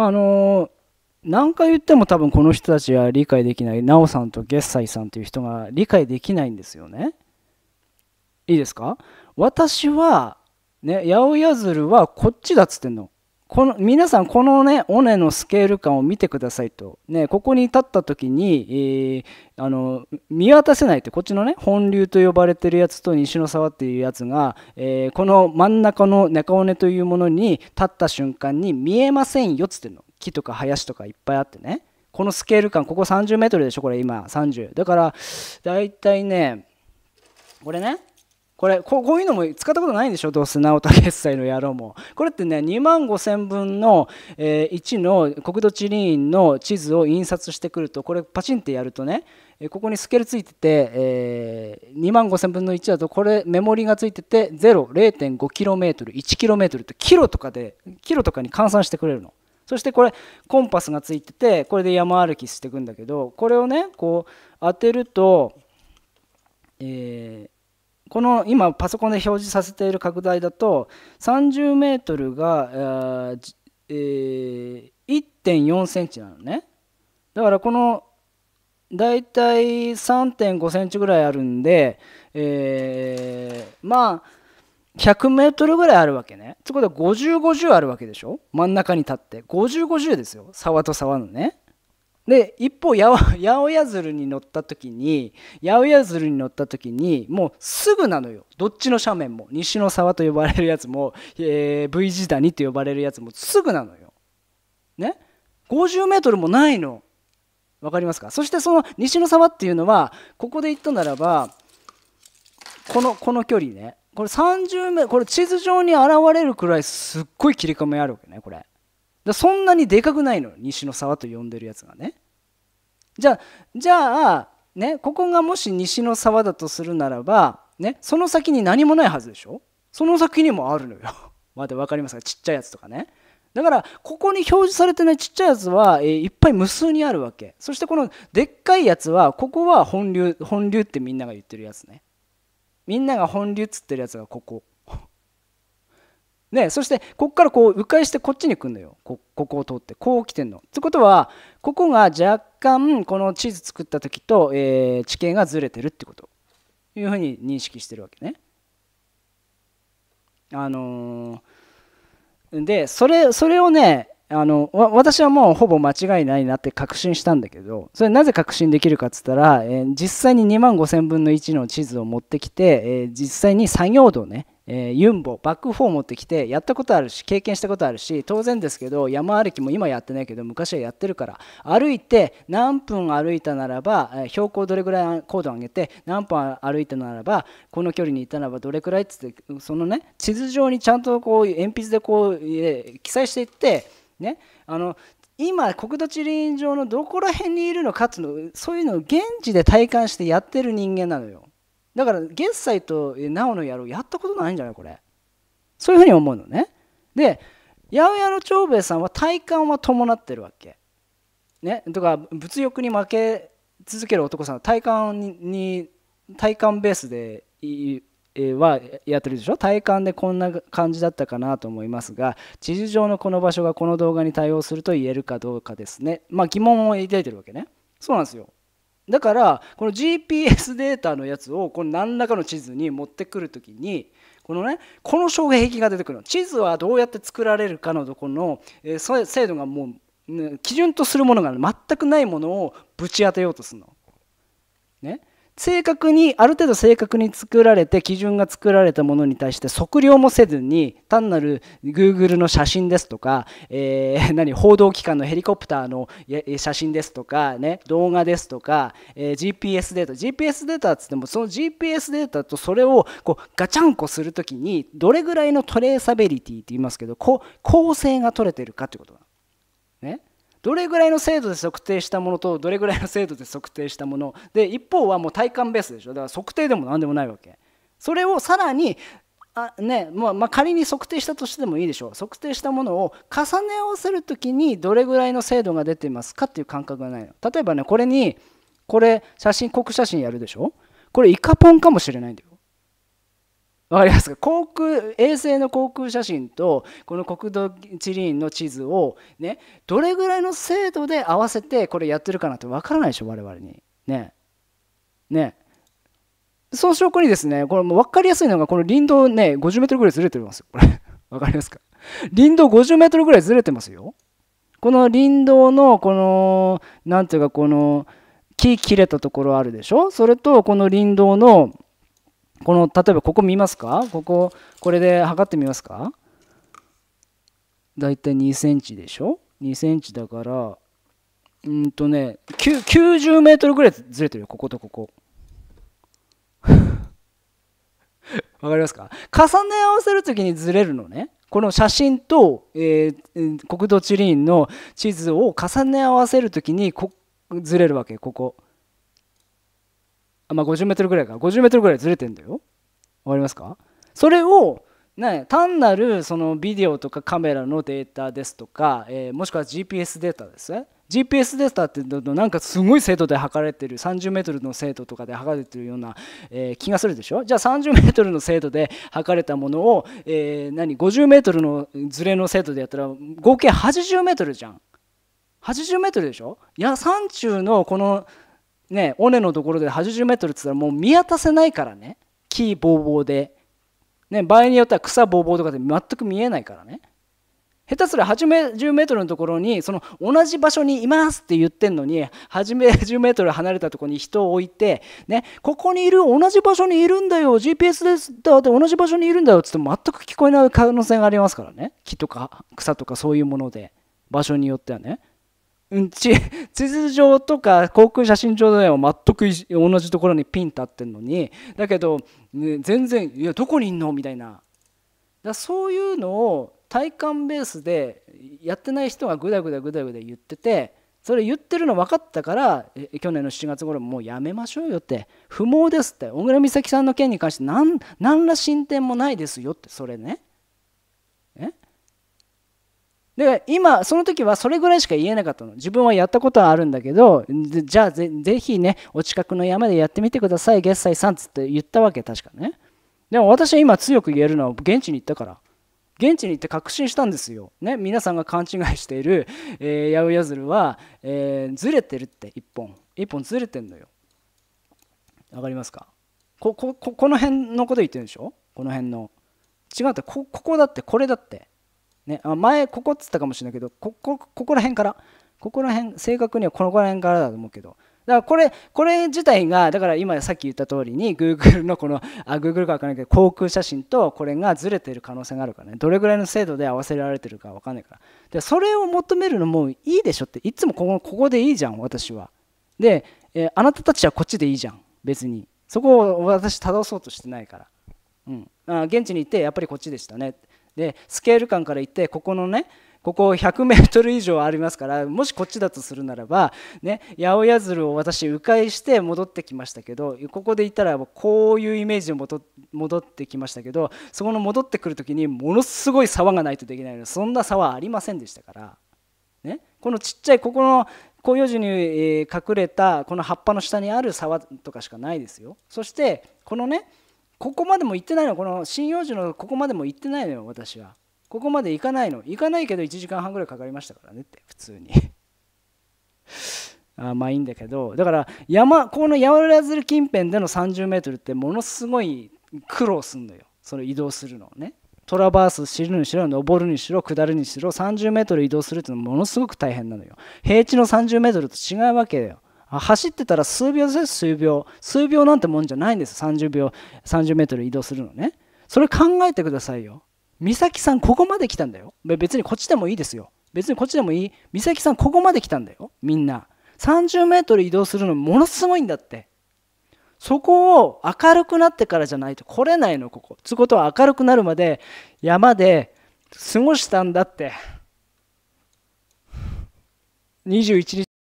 まあ、あの何回言っても多分この人たちは理解できない奈緒さんと月斎さんという人が理解できないんですよね。いいですか私はね八百屋鶴はこっちだっつってんの。この皆さんこのね尾根のスケール感を見てくださいと、ね、ここに立った時に、えー、あの見渡せないってこっちのね本流と呼ばれてるやつと西の沢っていうやつが、えー、この真ん中の中尾根というものに立った瞬間に見えませんよっつっての木とか林とかいっぱいあってねこのスケール感ここ30メートルでしょこれ今30だからだいたいねこれねこれこういうのも使ったことないんでしょどうせ直田決済の野郎もこれってね2万5000分の、えー、1の国土地理院の地図を印刷してくるとこれパチンってやるとねここにスケールついてて、えー、2万5000分の1だとこれメモリがついてて 0.5km1km ってキロとかでキロとかに換算してくれるの。そしてこれコンパスがついててこれで山歩きしていくんだけどこれをねこう当てるとえーこの今パソコンで表示させている拡大だと3 0ルが、えー、1 4ンチなのねだからこのだいたい3.5センチぐらいあるんで、えー、まあ100メートルぐらいあるわけね。いうことで50、50あるわけでしょ真ん中に立って。50、50ですよ。沢と沢のね。で一方八百屋鶴に乗った時に八百屋鶴に乗った時にもうすぐなのよどっちの斜面も西の沢と呼ばれるやつも、えー、V 字谷と呼ばれるやつもすぐなのよ。ね5 0ルもないの。分かりますかそしてその西の沢っていうのはここで言ったならばこのこの距離ねこれ3 0メこれ地図上に現れるくらいすっごい切り込みあるわけねこれ。そんなにでかくないの西の沢と呼んでるやつがねじゃあじゃあねここがもし西の沢だとするならばねその先に何もないはずでしょその先にもあるのよまだ分かりますかちっちゃいやつとかねだからここに表示されてないちっちゃいやつは、えー、いっぱい無数にあるわけそしてこのでっかいやつはここは本流本流ってみんなが言ってるやつねみんなが本流っつってるやつがここね、そしてここからこう迂回してこっちに来るのよここを通ってこう来てんの。ってことはここが若干この地図作った時と、えー、地形がずれてるってこというふうに認識してるわけね。あのー、でそれそれをねあの私はもうほぼ間違いないなって確信したんだけどそれなぜ確信できるかっつったら、えー、実際に2万5000分の1の地図を持ってきて、えー、実際に作業度ね、えー、ユンボバック4持ってきてやったことあるし経験したことあるし当然ですけど山歩きも今やってないけど昔はやってるから歩いて何分歩いたならば、え標高どれぐらい高度上げて何分歩いたならばこの距離にいたならばどれくらいっつってそのね地図上にちゃんとこう鉛筆でこう、え記載していってね、あの今国土地理院上のどこら辺にいるのかつのそういうのを現地で体感してやってる人間なのよだから月祭となおの野郎やったことないんじゃないこれそういうふうに思うのねで八百屋の長兵衛さんは体感は伴ってるわけねとか物欲に負け続ける男さん体感に体感ベースではやってるでしょ体感でこんな感じだったかなと思いますが地図上のこの場所がこの動画に対応すると言えるかどうかですねまあ疑問を抱いてるわけねそうなんですよだからこの GPS データのやつをこの何らかの地図に持ってくるときにこのねこの障壁が出てくるの地図はどうやって作られるかのとこの、え精度がもう、基準とするものが全くないものをぶち当てようとするの。ね、正確にある程度正確に作られて基準が作られたものに対して測量もせずに単なる Google の写真ですとか、えー、何報道機関のヘリコプターの写真ですとか、ね、動画ですとか、えー、GPS データ GPS データっつってもその GPS データとそれをこうガチャンコするときにどれぐらいのトレーサビリティって言いますけどこ構成が取れてるかってことなねどれぐらいの精度で測定したものとどれぐらいの精度で測定したもので一方はもう体感ベースでしょだから測定でも何でもないわけそれをさらにあねまあ、まあ、仮に測定したとしてもいいでしょう測定したものを重ね合わせる時にどれぐらいの精度が出ていますかっていう感覚がないの例えばねこれにこれ写真国写真やるでしょこれイカポンかもしれないんだよわかりますか航空衛星の航空写真とこの国土地理院の地図をねどれぐらいの精度で合わせてこれやってるかなって分からないでしょ我々にねねそう証拠にですねこれもう分かりやすいのがこの林道ね 50m ぐらいずれてますこれ分かりますか林道 50m ぐらいずれてますよ この林道のこの何ていうかこの木切れたところあるでしょそれとこの林道のこの例えばここ見ますかこここれで測ってみますかだいたい2センチでしょ2センチだからうんとね90メートルぐらいずれてるよこことここ わかりますか重ね合わせるときにずれるのねこの写真と、えー、国土地理院の地図を重ね合わせるときにずれるわけここ。まあ、50メートルぐらいか、50メートルぐらいずれてんだよ。わかりますかそれを、ね、単なるそのビデオとかカメラのデータですとか、えー、もしくは GPS データですね。GPS データってなんかすごい精度で測れてる 30m の精度とかで測れてるような、えー、気がするでしょじゃあ 30m の精度で測れたものを、えー、何 50m のずれの精度でやったら合計 80m じゃん 80m でしょいやのこのね尾根のところで8 0ルって言ったらもう見渡せないからね木ぼうぼうで、ね、場合によっては草ぼうぼうとかで全く見えないからね下手すら8 0メートルのところにその同じ場所にいますって言ってんのに8 0メートル離れたところに人を置いて、ね、ここにいる同じ場所にいるんだよ GPS ですだって同じ場所にいるんだよっつって全く聞こえない可能性がありますからね木とか草とかそういうもので場所によってはね。地 地図上とか航空写真上では全く同じところにピンと立ってるのにだけど、ね、全然「いやどこにいんの?」みたいなだそういうのを体感ベースでやってない人がぐだぐだぐだぐだ言っててそれ言ってるの分かったから去年の7月頃もうやめましょうよって不毛ですって小倉美咲さんの件に関して何何ら進展もないですよってそれねえだから今その時はそれぐらいしか言えなかったの自分はやったことはあるんだけどじゃあぜぜひねお近くの山でやってみてください月祭さんつって言ったわけ確かねでも私は今強く言えるのは現地に行ったから現地に行って確信したんですよ、ね、皆さんが勘違いしている、えー、八百ルは、えー、ずれてるって1本1本ずれてんのよわかりますかこここの辺のこと言ってるんでしょこの辺の違うってこここだってこれだってね、あ前ここっつったかもしれないけどここここら辺からここら辺正確にはこのら辺からだと思うけどだからこれこれ自体がだから今さっき言った通りに Google のこのあ Google か分からないけど航空写真とこれがずれてる可能性があるからねどれぐらいの精度で合わせられてるか分かんないからでそれを求めるのもいいでしょっていつもここここでいいじゃん私はで、えー、あなたたちはこっちでいいじゃん別にそこを私正そうとしてないから、うん、あ現地に行ってやっぱりこっちでしたねってでスケール感から言ってここのねここ100メートル以上ありますからもしこっちだとするならば、ね、八百屋鶴を私迂回して戻ってきましたけどここでいたらこういうイメージで戻ってきましたけどそこの戻ってくる時にものすごい沢がないとできないのでそんな沢ありませんでしたから、ね、このちっちゃいここの広葉樹に隠れたこの葉っぱの下にある沢とかしかないですよ。そしてこのねここまでも行ってないのこの針葉樹のここまでも行ってないのよ私はここまで行かないの行かないけど1時間半ぐらいかかりましたからねって普通に あまあいいんだけどだから山この山浦鶴近辺での3 0ルってものすごい苦労すんのよその移動するのねトラバース知るにしろ登るにしろ下るにしろ3 0ル移動するってのはものすごく大変なのよ平地の3 0ルと違うわけだよ走ってたら数秒です数秒数秒なんてもんじゃないんです30秒30メートル移動するのねそれ考えてくださいよ美咲さんここまで来たんだよ別にこっちでもいいですよ別にこっちでもいい美咲さんここまで来たんだよみんな30メートル移動するのものすごいんだってそこを明るくなってからじゃないと来れないのここつうことは明るくなるまで山で過ごしたんだって21日